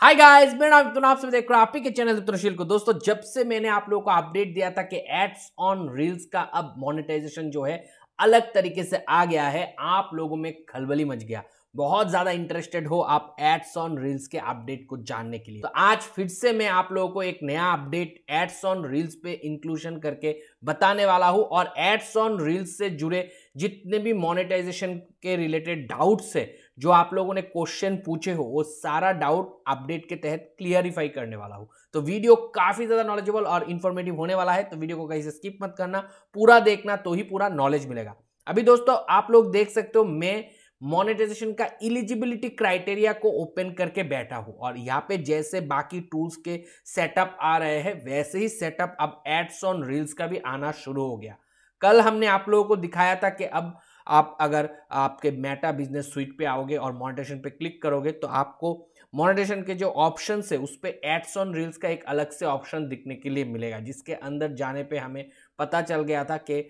hi guys मेरा नाम आप सब देख रहे हो आप ही के चैनल उत्तरशील को दोस्तों जब से मैंने आप लोगों को अपडेट दिया था कि एड्स ऑन रील्स का अब मोनेटाइजेशन जो है अलग तरीके से आ गया है आप लोगों में खलबली मच गया बहुत ज़्यादा इंटरेस्टेड हो आप एड्स ऑन रील्स के अपडेट को जानने के लिए तो आज फिर से मैं आप लोगों को एक नया अपडेट एड्स ऑन रील्स पे इंक्लूशन करके बताने वाला हूँ और एड्स ऑन रील्स से जुड़े जितने भी मोनेटाइजेशन के रिलेटेड डाउट्स है जो आप लोगों ने क्वेश्चन पूछे हो वो सारा डाउट अपडेट के तहत क्लियरिफाई करने वाला हो तो वीडियो काफ़ी ज़्यादा नॉलेजेबल और इन्फॉर्मेटिव होने वाला है तो वीडियो को कहीं से स्किप मत करना पूरा देखना तो ही पूरा नॉलेज मिलेगा अभी दोस्तों आप लोग देख सकते हो मैं मोनेटाइजेशन का इलिजिबिलिटी क्राइटेरिया को ओपन करके बैठा हूं और यहाँ पे जैसे बाकी टूल्स के सेटअप आ रहे हैं वैसे ही सेटअप अब एड्स ऑन रील्स का भी आना शुरू हो गया कल हमने आप लोगों को दिखाया था कि अब आप अगर आपके मेटा बिजनेस स्वीट पे आओगे और मोनेटेशन पे क्लिक करोगे तो आपको मोनेटेशन के जो ऑप्शन है उस पर एड्स ऑन रील्स का एक अलग से ऑप्शन दिखने के लिए मिलेगा जिसके अंदर जाने पर हमें पता चल गया था कि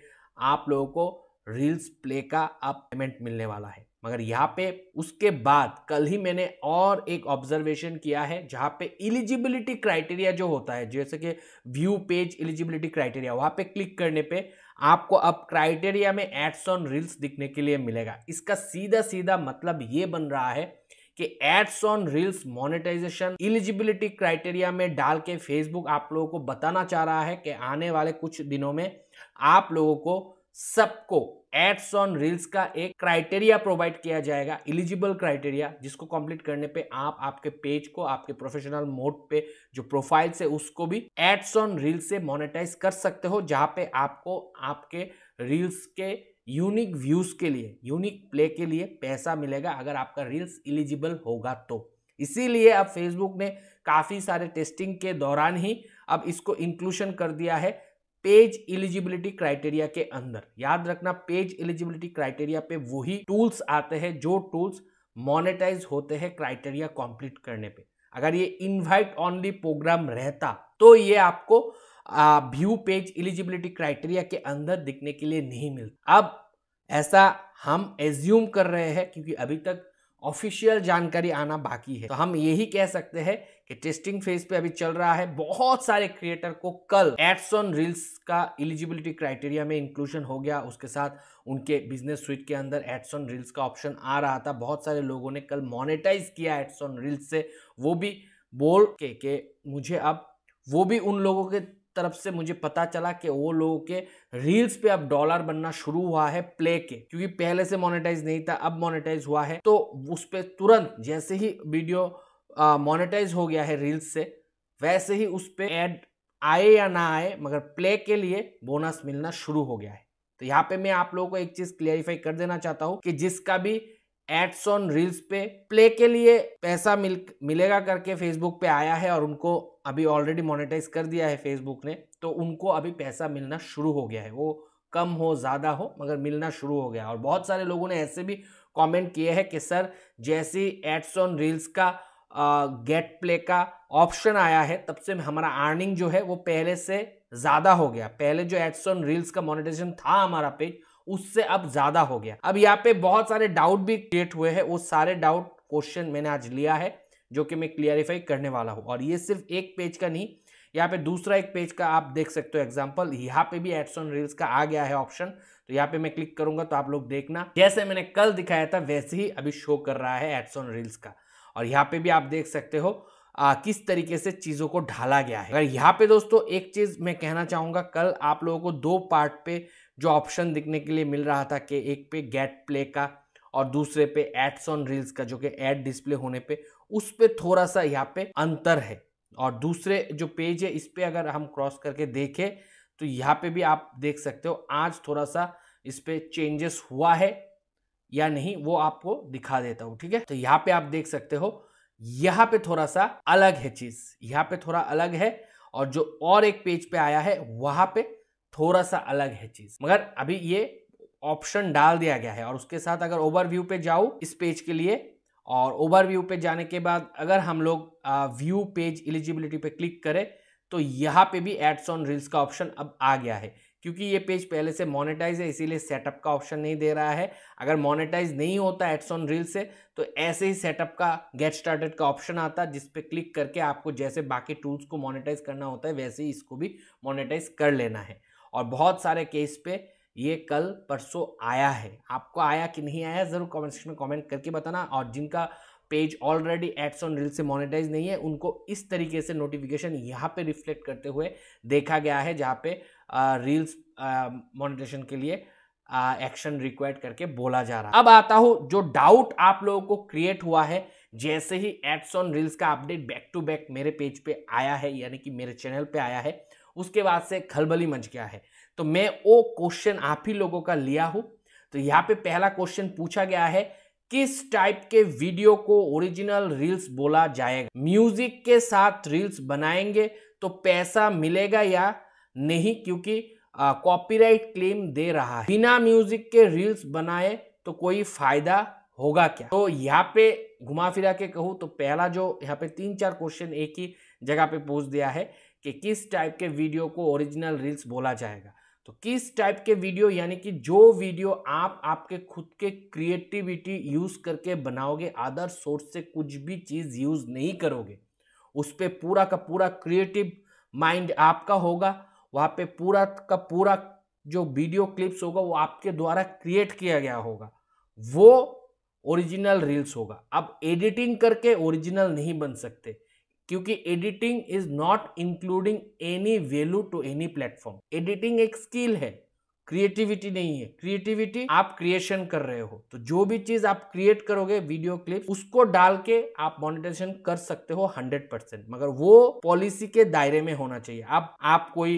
आप लोगों को रील्स प्ले का अब पेमेंट मिलने वाला है मगर यहाँ पे उसके बाद कल ही मैंने और एक ऑब्जर्वेशन किया है जहाँ पे एलिजिबिलिटी क्राइटेरिया जो होता है जैसे कि व्यू पेज एलिजिबिलिटी क्राइटेरिया वहाँ पे क्लिक करने पे आपको अब क्राइटेरिया में एड्स ऑन रील्स दिखने के लिए मिलेगा इसका सीधा सीधा मतलब ये बन रहा है कि ads on reels monetization eligibility criteria में डाल के फेसबुक आप लोगों को बताना चाह रहा है कि आने वाले कुछ दिनों में आप लोगों को सबको एड्स ऑन रील्स का एक क्राइटेरिया प्रोवाइड किया जाएगा एलिजिबल क्राइटेरिया जिसको कंप्लीट करने पे आप आपके पेज को आपके प्रोफेशनल मोड पे जो प्रोफाइल से उसको भी एड्स ऑन रील्स से मोनेटाइज कर सकते हो जहां पे आपको आपके रील्स के यूनिक व्यूज के लिए यूनिक प्ले के लिए पैसा मिलेगा अगर आपका रील्स एलिजिबल होगा तो इसीलिए अब फेसबुक ने काफ़ी सारे टेस्टिंग के दौरान ही अब इसको इंक्लूशन कर दिया है पेज एलिजिबिलिटी क्राइटेरिया के अंदर याद रखना पेज एलिजिबिलिटी क्राइटेरिया पे वही टूल्स आते हैं जो टूल्स मोनेटाइज होते हैं क्राइटेरिया कंप्लीट करने पे अगर ये इनवाइट ओनली प्रोग्राम रहता तो ये आपको व्यू पेज एलिजिबिलिटी क्राइटेरिया के अंदर दिखने के लिए नहीं मिलता अब ऐसा हम एज्यूम कर रहे हैं क्योंकि अभी तक ऑफिशियल जानकारी आना बाकी है तो हम यही कह सकते हैं कि टेस्टिंग फेज पे अभी चल रहा है बहुत सारे क्रिएटर को कल एड्स ऑन रील्स का एलिजिबिलिटी क्राइटेरिया में इंक्लूजन हो गया उसके साथ उनके बिजनेस स्विच के अंदर एड्स ऑन रील्स का ऑप्शन आ रहा था बहुत सारे लोगों ने कल मोनेटाइज किया एड्स ऑन रील्स से वो भी बोल के कि मुझे अब वो भी उन लोगों के तरफ से मुझे पता चला कि वो लोगों के रील्स पे अब डॉलर बनना शुरू हुआ है प्ले के क्योंकि पहले से मोनेटाइज नहीं था अब मोनेटाइज हुआ है तो उस पर तुरंत जैसे ही वीडियो मोनेटाइज हो गया है रील्स से वैसे ही उस पर एड आए या ना आए मगर प्ले के लिए बोनस मिलना शुरू हो गया है तो यहाँ पे मैं आप लोगों को एक चीज क्लियरिफाई कर देना चाहता हूँ कि जिसका भी एड्स ऑन रील्स पे प्ले के लिए पैसा मिल मिलेगा करके फेसबुक पे आया है और उनको अभी ऑलरेडी मोनेटाइज कर दिया है फेसबुक ने तो उनको अभी पैसा मिलना शुरू हो गया है वो कम हो ज़्यादा हो मगर मिलना शुरू हो गया और बहुत सारे लोगों ने ऐसे भी कमेंट किए हैं कि सर जैसी एड्स ऑन रील्स का गेट प्ले का ऑप्शन आया है तब से हमारा अर्निंग जो है वो पहले से ज़्यादा हो गया पहले जो एड्स ऑन रील्स का मोनिटाइजेशन था हमारा पेज उससे अब ज़्यादा हो गया अब यहाँ पे बहुत सारे डाउट भी क्रिएट हुए हैं वो सारे डाउट क्वेश्चन मैंने आज लिया है जो कि मैं क्लियरिफाई करने वाला हूँ और ये सिर्फ एक पेज का नहीं यहाँ पे दूसरा एक पेज का आप देख सकते हो एग्जाम्पल यहाँ पे भी एड्स ऑन रील्स का आ गया है ऑप्शन तो यहाँ पे मैं क्लिक करूंगा तो आप लोग देखना जैसे मैंने कल दिखाया था वैसे ही अभी शो कर रहा है एड्स ऑन रील्स का और यहाँ पे भी आप देख सकते हो आ, किस तरीके से चीज़ों को ढाला गया है अगर यहाँ पे दोस्तों एक चीज़ मैं कहना चाहूँगा कल आप लोगों को दो पार्ट पे जो ऑप्शन दिखने के लिए मिल रहा था कि एक पे गेट प्ले का और दूसरे पे एड्स ऑन रील्स का जो कि एड डिस्प्ले होने पे उस पर थोड़ा सा यहाँ पे अंतर है और दूसरे जो पेज है इस पर पे अगर हम क्रॉस करके देखें तो यहाँ पे भी आप देख सकते हो आज थोड़ा सा इस पर चेंजेस हुआ है या नहीं वो आपको दिखा देता हूँ ठीक है तो यहाँ पे आप देख सकते हो यहाँ पे थोड़ा सा अलग है चीज यहाँ पे थोड़ा अलग है और जो और एक पेज पे आया है वहां पे थोड़ा सा अलग है चीज मगर अभी ये ऑप्शन डाल दिया गया है और उसके साथ अगर ओवरव्यू पे जाओ इस पेज के लिए और ओवरव्यू पे जाने के बाद अगर हम लोग व्यू पेज एलिजिबिलिटी पे क्लिक करें तो यहाँ पे भी एड्स ऑन रील्स का ऑप्शन अब आ गया है क्योंकि ये पेज पहले से मोनेटाइज है इसीलिए सेटअप का ऑप्शन नहीं दे रहा है अगर मोनेटाइज नहीं होता एड्स ऑन रील से तो ऐसे ही सेटअप का गेट स्टार्टेड का ऑप्शन आता जिस पे क्लिक करके आपको जैसे बाकी टूल्स को मोनेटाइज करना होता है वैसे ही इसको भी मोनेटाइज कर लेना है और बहुत सारे केस पे ये कल परसों आया है आपको आया कि नहीं आया ज़रूर कॉमेंट सेक्शन में कॉमेंट करके बताना और जिनका page already ads on reel से मोनेटाइज नहीं है उनको इस तरीके से नोटिफिकेशन यहाँ पे रिफ्लेक्ट करते हुए देखा गया है जहाँ पे रील्स मोनिटेशन के लिए एक्शन रिक्वायर्ड करके बोला जा रहा है अब आता हूँ जो डाउट आप लोगों को क्रिएट हुआ है जैसे ही एड्स ऑन रील्स का अपडेट बैक टू बैक मेरे पेज पे आया है यानी कि मेरे चैनल पे आया है उसके बाद से खलबली मच गया है तो मैं वो क्वेश्चन आप ही लोगों का लिया हूँ तो यहाँ पे पहला क्वेश्चन पूछा गया है किस टाइप के वीडियो को ओरिजिनल रील्स बोला जाएगा म्यूजिक के साथ रील्स बनाएंगे तो पैसा मिलेगा या नहीं क्योंकि कॉपीराइट क्लेम दे रहा है बिना म्यूजिक के रील्स बनाए तो कोई फायदा होगा क्या तो यहाँ पे घुमा फिरा के कहूँ तो पहला जो यहाँ पे तीन चार क्वेश्चन एक ही जगह पे पूछ दिया है कि किस टाइप के वीडियो को ओरिजिनल रील्स बोला जाएगा तो किस टाइप के वीडियो यानी कि जो वीडियो आप आपके खुद के क्रिएटिविटी यूज करके बनाओगे अदर सोर्स से कुछ भी चीज़ यूज नहीं करोगे उस पर पूरा का पूरा क्रिएटिव माइंड आपका होगा वहाँ पे पूरा का पूरा जो वीडियो क्लिप्स होगा वो आपके द्वारा क्रिएट किया गया होगा वो ओरिजिनल रील्स होगा आप एडिटिंग करके ओरिजिनल नहीं बन सकते क्योंकि editing is not including any value to any platform editing एक स्किल है क्रिएटिविटी नहीं है क्रिएटिविटी आप क्रिएशन कर रहे हो तो जो भी चीज आप क्रिएट करोगे वीडियो क्लिप उसको डाल के आप मोनिटाइजेशन कर सकते हो 100 परसेंट मगर वो पॉलिसी के दायरे में होना चाहिए आप आप कोई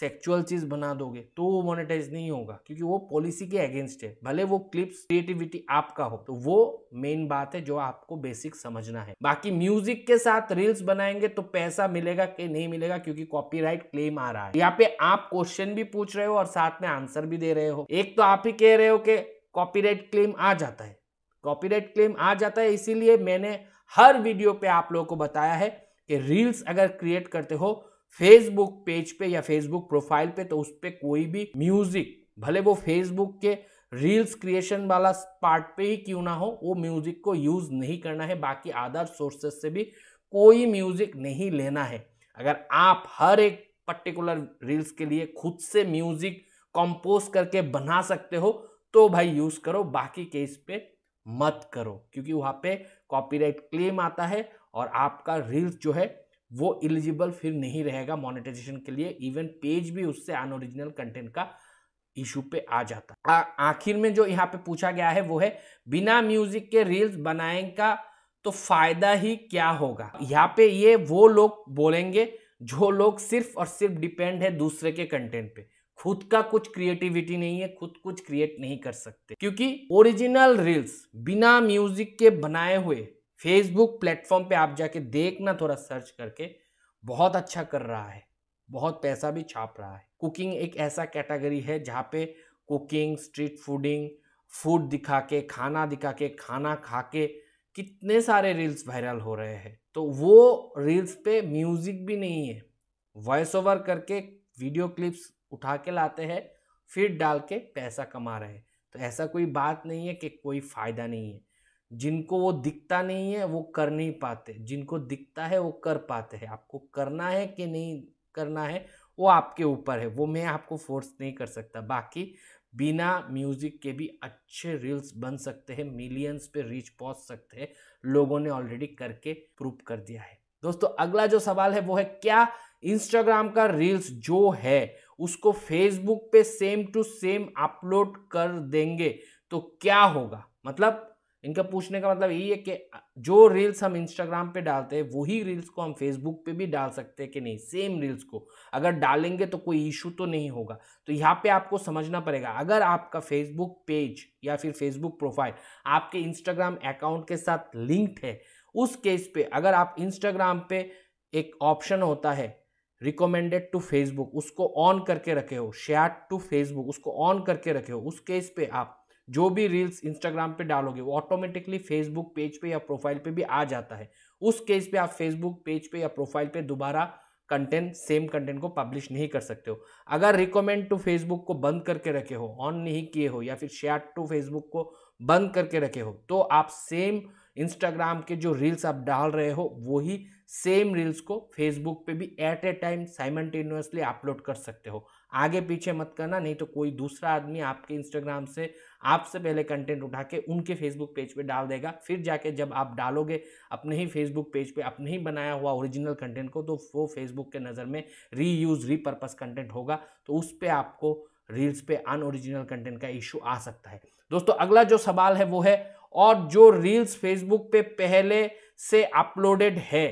सेक्चुअल चीज़ बना दोगे तो वो मोनेटाइज नहीं होगा क्योंकि वो पॉलिसी के अगेंस्ट है भले वो क्लिप्स क्रिएटिविटी आपका हो तो वो मेन बात है जो आपको बेसिक समझना है बाकी म्यूजिक के साथ रील्स बनाएंगे तो पैसा मिलेगा कि नहीं मिलेगा क्योंकि कॉपीराइट क्लेम आ रहा है यहाँ पे आप क्वेश्चन भी पूछ रहे हो और साथ में आंसर भी दे रहे हो एक तो आप ही कह रहे हो कि कॉपीराइट क्लेम आ जाता है कॉपीराइट क्लेम आ जाता है इसीलिए मैंने हर वीडियो पे आप लोगों को बताया है कि रील्स अगर क्रिएट करते हो फेसबुक पेज पे या फेसबुक प्रोफाइल पे तो उस पर कोई भी म्यूजिक भले वो फेसबुक के रील्स क्रिएशन वाला पार्ट पे ही क्यों ना हो वो म्यूजिक को यूज नहीं करना है बाकी अदर सोर्सेस से भी कोई म्यूजिक नहीं लेना है अगर आप हर एक पर्टिकुलर रील्स के लिए खुद से म्यूजिक कंपोज करके बना सकते हो तो भाई यूज करो बाकी केस पे मत करो क्योंकि वहां पे कॉपीराइट क्लेम आता है और आपका रील्स जो है वो एलिजिबल फिर नहीं रहेगा मोनेटाइजेशन के लिए इवन पेज भी उससे अनओरिजिनल कंटेंट का इशू पे आ जाता आखिर में जो यहाँ पे पूछा गया है वो है बिना म्यूजिक के रील्स का तो फायदा ही क्या होगा यहाँ पे ये वो लोग बोलेंगे जो लोग सिर्फ और सिर्फ डिपेंड है दूसरे के कंटेंट पे खुद का कुछ क्रिएटिविटी नहीं है खुद कुछ क्रिएट नहीं कर सकते क्योंकि ओरिजिनल रील्स बिना म्यूजिक के बनाए हुए फेसबुक प्लेटफॉर्म पे आप जाके देखना थोड़ा सर्च करके बहुत अच्छा कर रहा है बहुत पैसा भी छाप रहा है कुकिंग एक ऐसा कैटेगरी है जहाँ पे कुकिंग स्ट्रीट फूडिंग फूड दिखा के खाना दिखा के खाना खा के कितने सारे रील्स वायरल हो रहे हैं तो वो रील्स पे म्यूज़िक भी नहीं है वॉइस ओवर करके वीडियो क्लिप्स उठा के लाते हैं फिर डाल के पैसा कमा रहे हैं तो ऐसा कोई बात नहीं है कि कोई फ़ायदा नहीं है जिनको वो दिखता नहीं है वो कर नहीं पाते जिनको दिखता है वो कर पाते हैं आपको करना है कि नहीं करना है वो आपके ऊपर है वो मैं आपको फोर्स नहीं कर सकता बाकी बिना म्यूज़िक के भी अच्छे रील्स बन सकते हैं मिलियंस पे रीच पहुंच सकते हैं लोगों ने ऑलरेडी करके प्रूव कर दिया है दोस्तों अगला जो सवाल है वो है क्या इंस्टाग्राम का रील्स जो है उसको फेसबुक पे सेम टू सेम अपलोड कर देंगे तो क्या होगा मतलब इनका पूछने का मतलब यही है कि जो रील्स हम इंस्टाग्राम पे डालते हैं वही रील्स को हम फेसबुक पे भी डाल सकते हैं कि नहीं सेम रील्स को अगर डालेंगे तो कोई इशू तो नहीं होगा तो यहाँ पे आपको समझना पड़ेगा अगर आपका फेसबुक पेज या फिर फेसबुक प्रोफाइल आपके इंस्टाग्राम अकाउंट के साथ लिंक्ड है उस केस पे अगर आप इंस्टाग्राम पे एक ऑप्शन होता है रिकमेंडेड टू फेसबुक उसको ऑन करके रखे हो शेयर टू फेसबुक उसको ऑन करके रखे हो उस केस पे आप जो भी रील्स इंस्टाग्राम पे डालोगे वो ऑटोमेटिकली फेसबुक पेज पे या प्रोफाइल पे भी आ जाता है उस केस पे आप फेसबुक पेज पे या प्रोफाइल पे दोबारा कंटेंट सेम कंटेंट को पब्लिश नहीं कर सकते हो अगर रिकमेंड टू फेसबुक को बंद करके रखे हो ऑन नहीं किए हो या फिर शेयर टू फेसबुक को बंद करके रखे हो तो आप सेम इंस्टाग्राम के जो रील्स आप डाल रहे हो वही सेम रील्स को फेसबुक पे भी at a time simultaneously upload कर सकते हो आगे पीछे मत करना नहीं तो कोई दूसरा आदमी आपके इंस्टाग्राम से आपसे पहले कंटेंट उठा के उनके फेसबुक पेज पे डाल देगा फिर जाके जब आप डालोगे अपने ही फेसबुक पेज पे अपने ही बनाया हुआ ओरिजिनल कंटेंट को तो वो फेसबुक के नज़र में रीयूज़ रीपर्पज़ कंटेंट होगा तो उस पर आपको रील्स पे अनओरिजिनल कंटेंट का इशू आ सकता है दोस्तों अगला जो सवाल है वो है और जो रील्स फेसबुक पे पहले से अपलोडेड है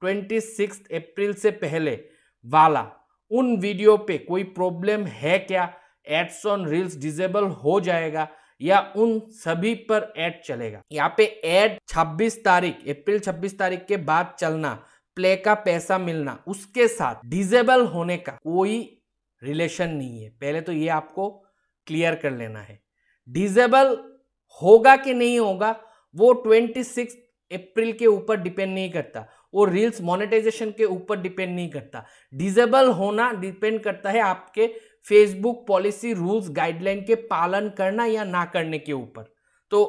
ट्वेंटी सिक्स अप्रैल से पहले वाला उन वीडियो पे कोई प्रॉब्लम है क्या एड्स ऑन रील्स डिजेबल हो जाएगा या उन सभी पर एड चलेगा यहाँ पे एड 26 तारीख अप्रैल 26 तारीख के बाद चलना प्ले का पैसा मिलना उसके साथ डिजेबल होने का कोई रिलेशन नहीं है पहले तो ये आपको क्लियर कर लेना है डिजेबल होगा कि नहीं होगा वो 26 अप्रैल के ऊपर डिपेंड नहीं करता वो रील्स मोनेटाइजेशन के ऊपर डिपेंड नहीं करता डिजेबल होना डिपेंड करता है आपके फेसबुक पॉलिसी रूल्स गाइडलाइन के पालन करना या ना करने के ऊपर तो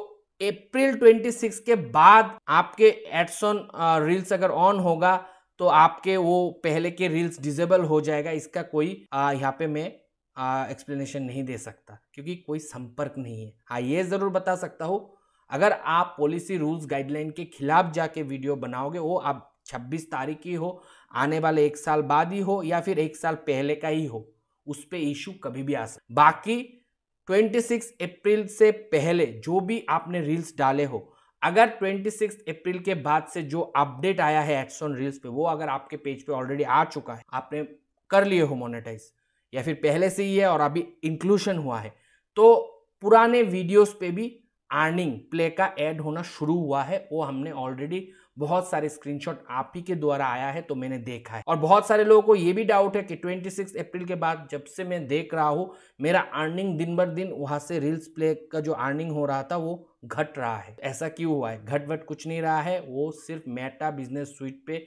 अप्रैल 26 के बाद आपके एडसन रील्स अगर ऑन होगा तो आपके वो पहले के रील्स डिजेबल हो जाएगा इसका कोई यहाँ पे मैं एक्सप्लेनेशन नहीं दे सकता क्योंकि कोई संपर्क नहीं है हाँ ये ज़रूर बता सकता हूँ अगर आप पॉलिसी रूल्स गाइडलाइन के खिलाफ जाके वीडियो बनाओगे वो आप 26 तारीख की हो आने वाले एक साल बाद ही हो या फिर एक साल पहले का ही हो उस पर इश्यू कभी भी आ सकता बाकी 26 अप्रैल से पहले जो भी आपने रील्स डाले हो अगर 26 अप्रैल के बाद से जो अपडेट आया है एक्सोन रील्स पे वो अगर आपके पेज पे ऑलरेडी आ चुका है आपने कर लिए हो मोनेटाइज या फिर पहले से ही है और अभी इंक्लूशन हुआ है तो पुराने वीडियोस पे भी अर्निंग प्ले का ऐड होना शुरू हुआ है वो हमने ऑलरेडी बहुत सारे स्क्रीनशॉट आप ही के द्वारा आया है तो मैंने देखा है और बहुत सारे लोगों को ये भी डाउट है कि 26 अप्रैल के बाद जब से मैं देख रहा हूँ मेरा अर्निंग दिन बर दिन वहाँ से रील्स प्ले का जो अर्निंग हो रहा था वो घट रहा है ऐसा क्यों हुआ है घट वट कुछ नहीं रहा है वो सिर्फ मेटा बिजनेस स्वीट पे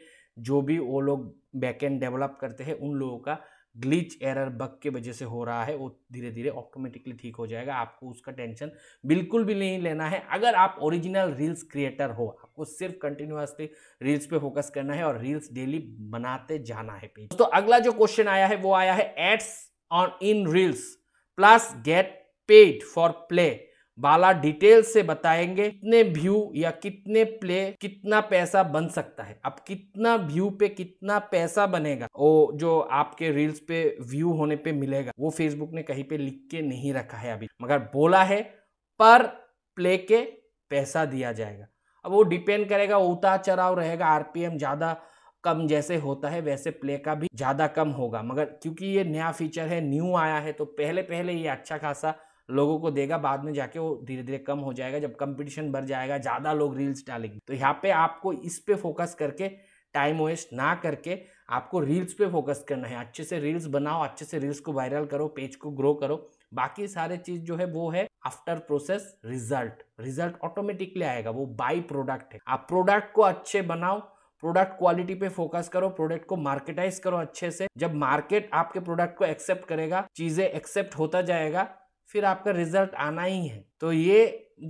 जो भी वो लोग बैकेंड डेवलप करते हैं उन लोगों का ग्लिच एरर बग के वजह से हो रहा है वो धीरे धीरे ऑटोमेटिकली ठीक हो जाएगा आपको उसका टेंशन बिल्कुल भी नहीं लेना है अगर आप ओरिजिनल रील्स क्रिएटर हो आपको सिर्फ कंटिन्यूसली रील्स पे फोकस करना है और रील्स डेली बनाते जाना है पेज तो अगला जो क्वेश्चन आया है वो आया है ads on in reels plus get paid for play बाला डिटेल से बताएंगे कितने व्यू या कितने प्ले कितना पैसा बन सकता है अब कितना व्यू पे कितना पैसा बनेगा वो जो आपके रील्स पे व्यू होने पे मिलेगा वो फेसबुक ने कहीं पे लिख के नहीं रखा है अभी मगर बोला है पर प्ले के पैसा दिया जाएगा अब वो डिपेंड करेगा उतार चढ़ाव रहेगा आरपीएम ज़्यादा कम जैसे होता है वैसे प्ले का भी ज़्यादा कम होगा मगर क्योंकि ये नया फीचर है न्यू आया है तो पहले पहले ये अच्छा खासा लोगों को देगा बाद में जाके वो धीरे धीरे कम हो जाएगा जब कंपटीशन बढ़ जाएगा ज़्यादा लोग रील्स डालेंगे तो यहाँ पे आपको इस पे फोकस करके टाइम वेस्ट ना करके आपको रील्स पे फोकस करना है अच्छे से रील्स बनाओ अच्छे से रील्स को वायरल करो पेज को ग्रो करो बाकी सारे चीज़ जो है वो है after process result result automatically आएगा वो बाई प्रोडक्ट है आप प्रोडक्ट को अच्छे बनाओ प्रोडक्ट क्वालिटी पे फोकस करो प्रोडक्ट को मार्केटाइज करो अच्छे से जब मार्केट आपके प्रोडक्ट को एक्सेप्ट करेगा चीजें एक्सेप्ट होता जाएगा फिर आपका रिजल्ट आना ही है तो ये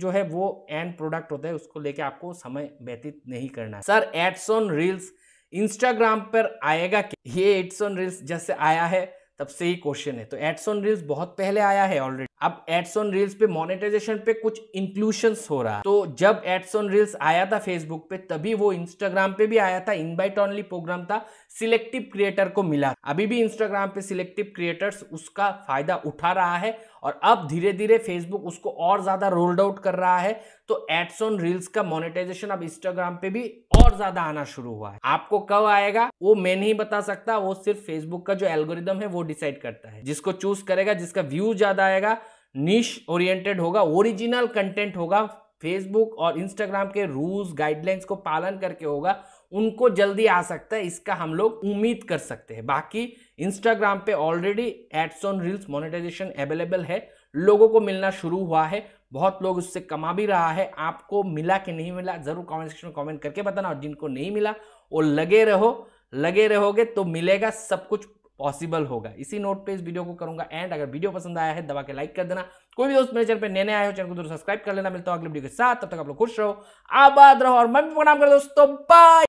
जो है वो एंड प्रोडक्ट होता है उसको लेके आपको समय व्यतीत नहीं करना है sir ads on reels Instagram पर आएगा क्या ये एड्स ऑन रील्स जैसे आया है तब से ही क्वेश्चन है तो एड्स ऑन रील्स बहुत पहले आया है ऑलरेडी अब एड्स ऑन रील्स पे मोनेटाइजेशन पे कुछ इंक्लूशन हो रहा है तो जब एड्स ऑन रील्स आया था फेसबुक पे तभी वो इंस्टाग्राम पे भी आया था इनवाइट ऑनली प्रोग्राम था सिलेक्टिव क्रिएटर को मिला अभी भी इंस्टाग्राम पे सिलेक्टिव क्रिएटर्स उसका फायदा उठा रहा है और अब धीरे धीरे फेसबुक उसको और ज़्यादा रोल्ड आउट कर रहा है तो एड्स ऑन रील्स का मोनेटाइजेशन अब इंस्टाग्राम पे भी और ज़्यादा आना शुरू हुआ है आपको कब आएगा वो मैं नहीं बता सकता वो सिर्फ फेसबुक का जो एल्गोरिदम है वो डिसाइड करता है जिसको चूज करेगा जिसका व्यू ज़्यादा आएगा निश ओरिएंटेड होगा ओरिजिनल कंटेंट होगा फेसबुक और इंस्टाग्राम के रूल्स गाइडलाइंस को पालन करके होगा उनको जल्दी आ सकता है इसका हम लोग उम्मीद कर सकते हैं बाकी इंस्टाग्राम पे already ads on reels monetization available है लोगों को मिलना शुरू हुआ है बहुत लोग उससे कमा भी रहा है आपको मिला कि नहीं मिला जरूर कमेंट सेक्शन में कमेंट करके बताना और जिनको नहीं मिला वो लगे रहो लगे रहोगे तो मिलेगा सब कुछ पॉसिबल होगा इसी नोट पे इस वीडियो को करूंगा एंड अगर वीडियो पसंद आया है दबा के लाइक कर देना कोई भी दोस्त मेरे चैनल पे नए आए हो चैनल को जरूर सब्सक्राइब कर लेना मिलता हूं अगले वीडियो के साथ तब तक आप लोग खुश रहो आबाद रहो और मैं भी प्रणाम कर दोस्तों बाय